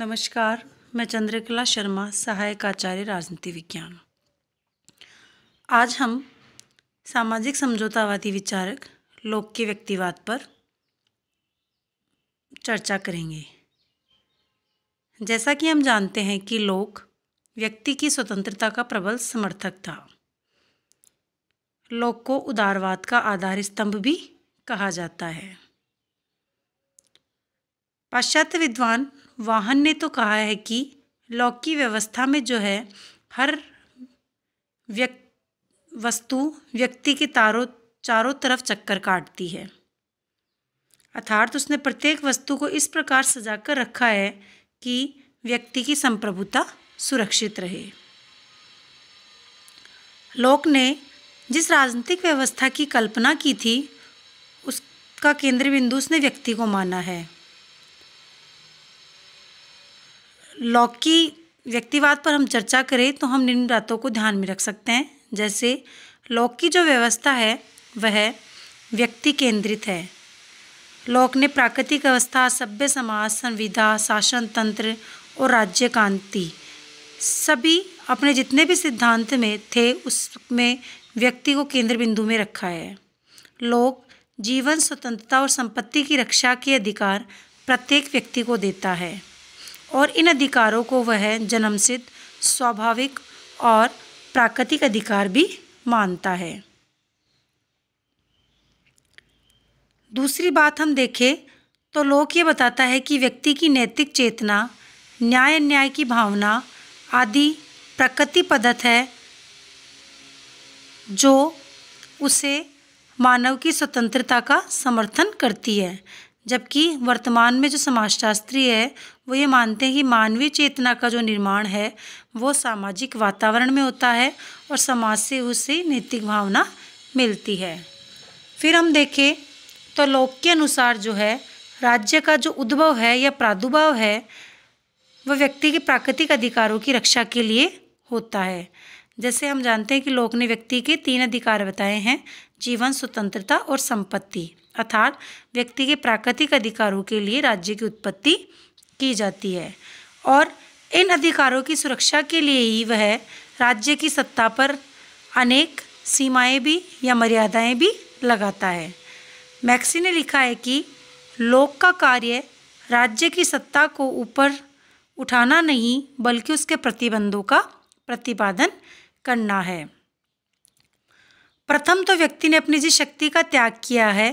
नमस्कार मैं चंद्रकला शर्मा सहायक आचार्य राजनीति विज्ञान आज हम सामाजिक समझौतावादी विचारक लोक के व्यक्तिवाद पर चर्चा करेंगे जैसा कि हम जानते हैं कि लोक व्यक्ति की स्वतंत्रता का प्रबल समर्थक था लोक को उदारवाद का आधार स्तंभ भी कहा जाता है पाश्चात्य विद्वान वाहन ने तो कहा है कि लौकी व्यवस्था में जो है हर व्यक्ति वस्तु व्यक्ति के तारों चारों तरफ चक्कर काटती है अर्थात उसने प्रत्येक वस्तु को इस प्रकार सजाकर रखा है कि व्यक्ति की संप्रभुता सुरक्षित रहे लोक ने जिस राजनीतिक व्यवस्था की कल्पना की थी उसका केंद्र बिंदु उसने व्यक्ति को माना है लौकी व्यक्तिवाद पर हम चर्चा करें तो हम निम्न बातों को ध्यान में रख सकते हैं जैसे लोक की जो व्यवस्था है वह व्यक्ति केंद्रित है लोक ने प्राकृतिक अवस्था सभ्य समाज संविधा शासन तंत्र और राज्य क्रांति सभी अपने जितने भी सिद्धांत में थे उसमें व्यक्ति को केंद्र बिंदु में रखा है लोक जीवन स्वतंत्रता और संपत्ति की रक्षा के अधिकार प्रत्येक व्यक्ति को देता है और इन अधिकारों को वह जन्मसिद्ध स्वाभाविक और प्राकृतिक अधिकार भी मानता है दूसरी बात हम देखें तो लोक ये बताता है कि व्यक्ति की नैतिक चेतना न्याय अन्याय की भावना आदि प्रकृति पद्धत है जो उसे मानव की स्वतंत्रता का समर्थन करती है जबकि वर्तमान में जो समाजशास्त्री है वो ये मानते हैं कि मानवीय चेतना का जो निर्माण है वो सामाजिक वातावरण में होता है और समाज से उसे नैतिक भावना मिलती है फिर हम देखें तो लोक के अनुसार जो है राज्य का जो उद्भव है या प्रादुर्भाव है वह व्यक्ति के प्राकृतिक अधिकारों की रक्षा के लिए होता है जैसे हम जानते हैं कि लोक ने व्यक्ति के तीन अधिकार बताए हैं जीवन स्वतंत्रता और संपत्ति अर्थात व्यक्ति के प्राकृतिक अधिकारों के लिए राज्य की उत्पत्ति की जाती है और इन अधिकारों की सुरक्षा के लिए ही वह राज्य की सत्ता पर अनेक सीमाएं भी या मर्यादाएं भी लगाता है मैक्सी ने लिखा है कि लोक का कार्य राज्य की सत्ता को ऊपर उठाना नहीं बल्कि उसके प्रतिबंधों का प्रतिपादन करना है प्रथम तो व्यक्ति ने अपनी जिस शक्ति का त्याग किया है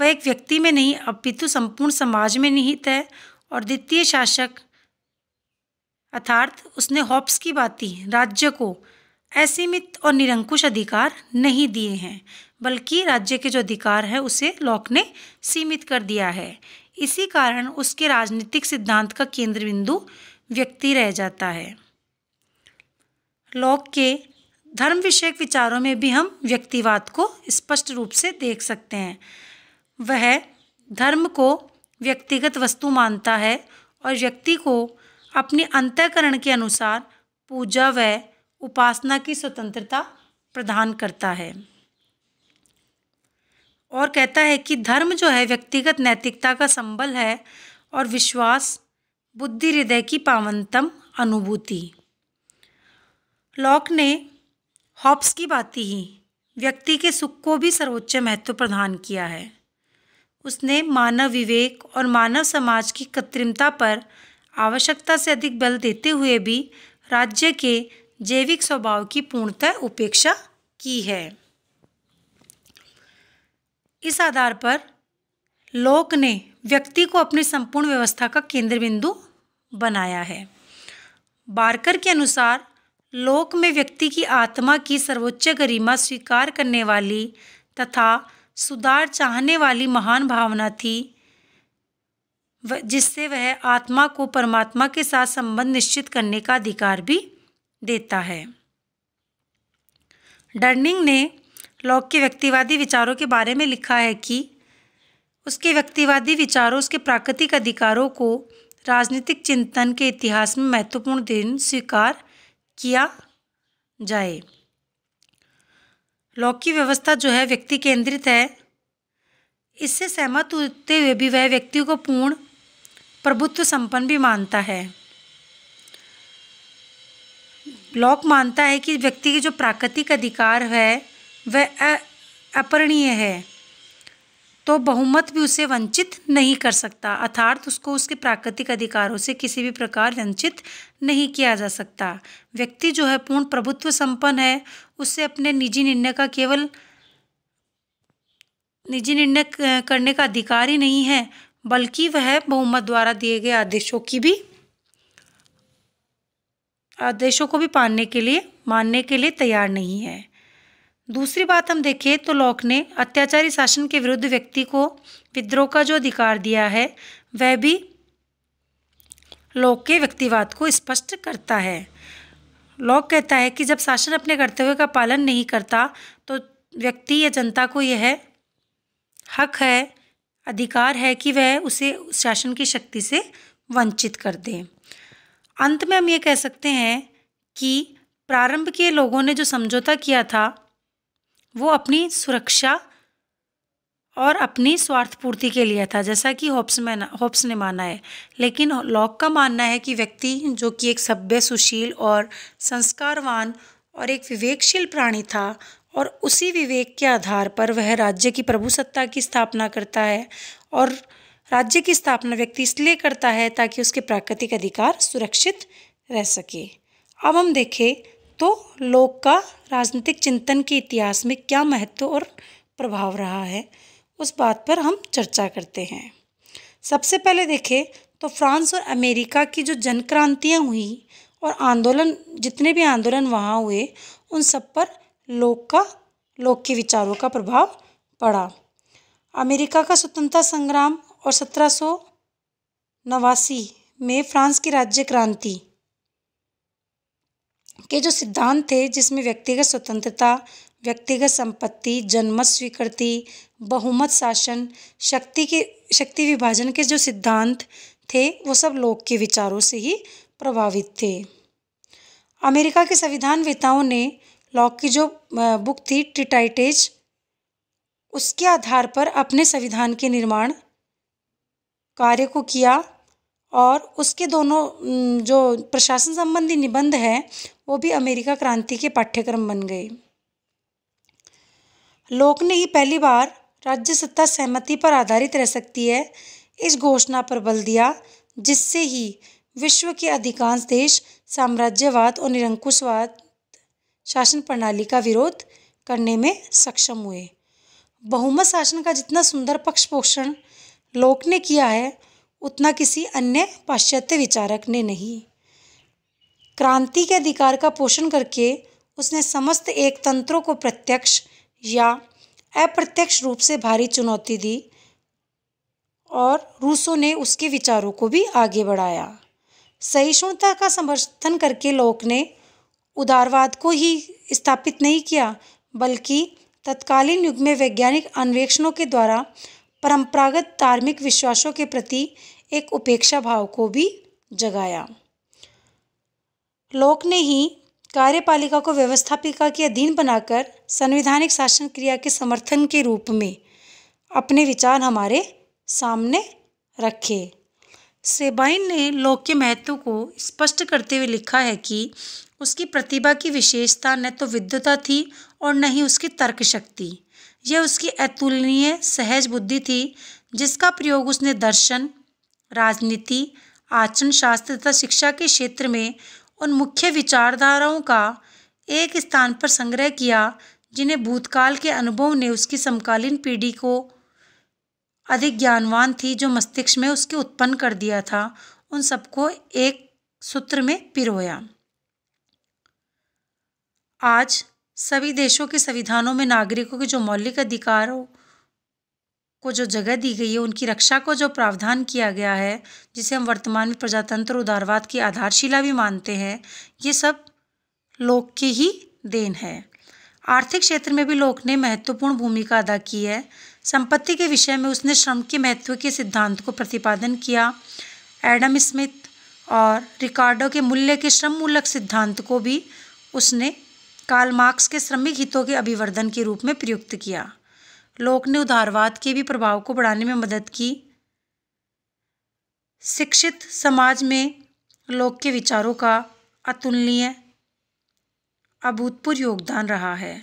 वह एक व्यक्ति में नहीं अपितु संपूर्ण समाज में निहित है और द्वितीय शासक अर्थात उसने हॉप्स की बाती राज्य को असीमित और निरंकुश अधिकार नहीं दिए हैं बल्कि राज्य के जो अधिकार हैं उसे लॉक ने सीमित कर दिया है इसी कारण उसके राजनीतिक सिद्धांत का केंद्र बिंदु व्यक्ति रह जाता है लॉक के धर्म विषयक विचारों में भी हम व्यक्तिवाद को स्पष्ट रूप से देख सकते हैं वह धर्म को व्यक्तिगत वस्तु मानता है और व्यक्ति को अपने अंतःकरण के अनुसार पूजा व उपासना की स्वतंत्रता प्रदान करता है और कहता है कि धर्म जो है व्यक्तिगत नैतिकता का संबल है और विश्वास बुद्धि हृदय की पावनतम अनुभूति लॉक ने हॉब्स की बात ही व्यक्ति के सुख को भी सर्वोच्च महत्व प्रदान किया है उसने मानव विवेक और मानव समाज की कृत्रिमता पर आवश्यकता से अधिक बल देते हुए भी राज्य के जैविक स्वभाव की पूर्णतः उपेक्षा की है इस आधार पर लोक ने व्यक्ति को अपनी संपूर्ण व्यवस्था का केंद्र बिंदु बनाया है बारकर के अनुसार लोक में व्यक्ति की आत्मा की सर्वोच्च गरिमा स्वीकार करने वाली तथा सुधार चाहने वाली महान भावना थी जिससे वह आत्मा को परमात्मा के साथ संबंध निश्चित करने का अधिकार भी देता है डर्निंग ने लोक के व्यक्तिवादी विचारों के बारे में लिखा है कि उसके व्यक्तिवादी विचारों उसके प्राकृतिक अधिकारों को राजनीतिक चिंतन के इतिहास में महत्वपूर्ण दिन स्वीकार किया जाए लॉक की व्यवस्था जो है व्यक्ति केंद्रित है इससे सहमत होते हुए भी वह व्यक्ति को पूर्ण प्रभुत्व संपन्न भी मानता है लॉक मानता है कि व्यक्ति के जो प्राकृतिक अधिकार है वह अपरणीय है तो बहुमत भी उसे वंचित नहीं कर सकता अर्थात उसको उसके प्राकृतिक अधिकारों से किसी भी प्रकार वंचित नहीं किया जा सकता व्यक्ति जो है पूर्ण प्रभुत्व संपन्न है उससे अपने निजी निर्णय का केवल निजी निर्णय करने का अधिकार ही नहीं है बल्कि वह बहुमत द्वारा दिए गए आदेशों की भी आदेशों को भी पालने के लिए मानने के लिए तैयार नहीं है दूसरी बात हम देखें तो लॉक ने अत्याचारी शासन के विरुद्ध व्यक्ति को विद्रोह का जो अधिकार दिया है वह भी लॉक के व्यक्तिवाद को स्पष्ट करता है लॉक कहता है कि जब शासन अपने कर्तव्य का पालन नहीं करता तो व्यक्ति या जनता को यह हक है अधिकार है कि वह उसे शासन की शक्ति से वंचित कर दें अंत में हम ये कह सकते हैं कि प्रारंभ के लोगों ने जो समझौता किया था वो अपनी सुरक्षा और अपनी स्वार्थपूर्ति के लिए था जैसा कि होप्स में होप्स ने माना है लेकिन लॉक का मानना है कि व्यक्ति जो कि एक सभ्य सुशील और संस्कारवान और एक विवेकशील प्राणी था और उसी विवेक के आधार पर वह राज्य की प्रभुसत्ता की स्थापना करता है और राज्य की स्थापना व्यक्ति इसलिए करता है ताकि उसके प्राकृतिक अधिकार सुरक्षित रह सके अब हम देखें तो लोक का राजनीतिक चिंतन के इतिहास में क्या महत्व और प्रभाव रहा है उस बात पर हम चर्चा करते हैं सबसे पहले देखें तो फ्रांस और अमेरिका की जो जन क्रांतियाँ हुई और आंदोलन जितने भी आंदोलन वहाँ हुए उन सब पर लोक का लोक के विचारों का प्रभाव पड़ा अमेरिका का स्वतंत्रता संग्राम और सत्रह नवासी में फ्रांस की राज्य क्रांति के जो सिद्धांत थे जिसमें व्यक्तिगत स्वतंत्रता व्यक्तिगत संपत्ति जनमत स्वीकृति बहुमत शासन शक्ति के शक्ति विभाजन के जो सिद्धांत थे वो सब लोक के विचारों से ही प्रभावित थे अमेरिका के संविधान वेताओं ने लॉक की जो बुक थी ट्रिटाइटेज उसके आधार पर अपने संविधान के निर्माण कार्य को किया और उसके दोनों जो प्रशासन संबंधी निबंध हैं वो भी अमेरिका क्रांति के पाठ्यक्रम बन गए लोक ने ही पहली बार राज्य सत्ता सहमति पर आधारित रह सकती है इस घोषणा पर बल दिया जिससे ही विश्व के अधिकांश देश साम्राज्यवाद और निरंकुशवाद शासन प्रणाली का विरोध करने में सक्षम हुए बहुमत शासन का जितना सुंदर पक्ष पोषण लोक ने किया है उतना किसी अन्य पाश्चात्य विचारक ने नहीं क्रांति के अधिकार का पोषण करके उसने समस्त एक तंत्रों को प्रत्यक्ष या अप्रत्यक्ष रूप से भारी चुनौती दी और रूसों ने उसके विचारों को भी आगे बढ़ाया सहिष्णुता का समर्थन करके लोक ने उदारवाद को ही स्थापित नहीं किया बल्कि तत्कालीन युग में वैज्ञानिक अन्वेषणों के द्वारा परंपरागत धार्मिक विश्वासों के प्रति एक उपेक्षा भाव को भी जगाया लोक ने ही कार्यपालिका को व्यवस्थापिका के अधीन बनाकर संवैधानिक शासन क्रिया के समर्थन के रूप में अपने विचार हमारे सामने रखे सेबाइन ने लोक के महत्व को स्पष्ट करते हुए लिखा है कि उसकी प्रतिभा की विशेषता न तो विद्वता थी और न ही उसकी तर्क शक्ति यह उसकी अतुलनीय सहज बुद्धि थी जिसका प्रयोग उसने दर्शन राजनीति आचरण शास्त्र तथा शिक्षा के क्षेत्र में उन मुख्य विचारधाराओं का एक स्थान पर संग्रह किया जिन्हें भूतकाल के अनुभव ने उसकी समकालीन पीढ़ी को अधिक ज्ञानवान थी जो मस्तिष्क में उसके उत्पन्न कर दिया था उन सबको एक सूत्र में पिरोया आज सभी देशों के संविधानों में नागरिकों के जो मौलिक अधिकारों को जो जगह दी गई है उनकी रक्षा को जो प्रावधान किया गया है जिसे हम वर्तमान में प्रजातंत्र उदारवाद की आधारशिला भी मानते हैं ये सब लोक की ही देन है आर्थिक क्षेत्र में भी लोक ने महत्वपूर्ण भूमिका अदा की है संपत्ति के विषय में उसने श्रम के महत्व के सिद्धांत को प्रतिपादन किया एडम स्मिथ और रिकार्डो के मूल्य के श्रम मूलक सिद्धांत को भी उसने कार्ल मार्क्स के श्रमिक हितों के अभिवर्धन के रूप में प्रयुक्त किया लोक ने उदारवाद के भी प्रभाव को बढ़ाने में मदद की शिक्षित समाज में लोक के विचारों का अतुलनीय अभूतपूर्व योगदान रहा है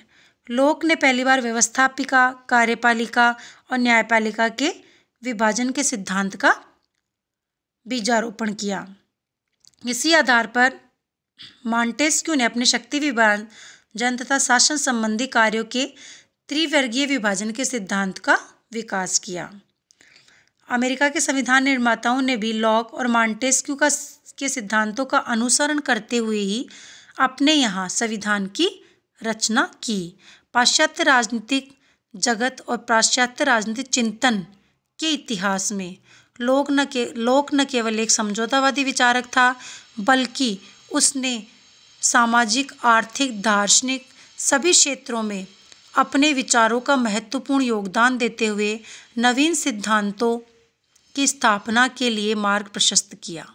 लोक ने पहली बार व्यवस्थापिका कार्यपालिका और न्यायपालिका के विभाजन के सिद्धांत का बीजारोपण किया इसी आधार पर मॉन्टेस्क्यू ने अपने शक्ति विभाजन तथा शासन संबंधी कार्यों के त्रिवर्गीय विभाजन के सिद्धांत का विकास किया अमेरिका के संविधान निर्माताओं ने भी लॉक और मॉन्टेस्क्यू का के सिद्धांतों का अनुसरण करते हुए ही अपने यहाँ संविधान की रचना की पाश्चात्य राजनीतिक जगत और पाश्चात्य राजनीतिक चिंतन के इतिहास में लोक न के लोक न केवल एक समझौतावादी विचारक था बल्कि उसने सामाजिक आर्थिक दार्शनिक सभी क्षेत्रों में अपने विचारों का महत्वपूर्ण योगदान देते हुए नवीन सिद्धांतों की स्थापना के लिए मार्ग प्रशस्त किया